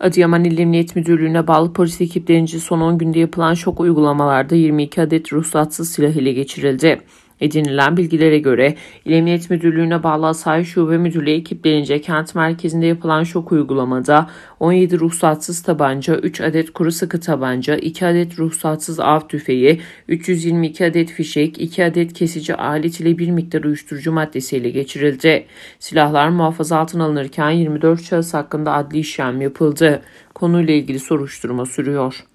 Adıyaman İl Emniyet Müdürlüğü'ne bağlı polis ekiplerince son 10 günde yapılan şok uygulamalarda 22 adet ruhsatsız silah ile geçirildi. Edinilen bilgilere göre İl Müdürlüğü'ne bağlı Asayiş Şube Müdürlüğü ekiplerince kent merkezinde yapılan şok uygulamada 17 ruhsatsız tabanca, 3 adet kuru sıkı tabanca, 2 adet ruhsatsız av tüfeği, 322 adet fişek, 2 adet kesici alet ile bir miktar uyuşturucu maddesi ele geçirildi. Silahlar muhafaza altına alınırken 24 şahıs hakkında adli işlem yapıldı. Konuyla ilgili soruşturma sürüyor.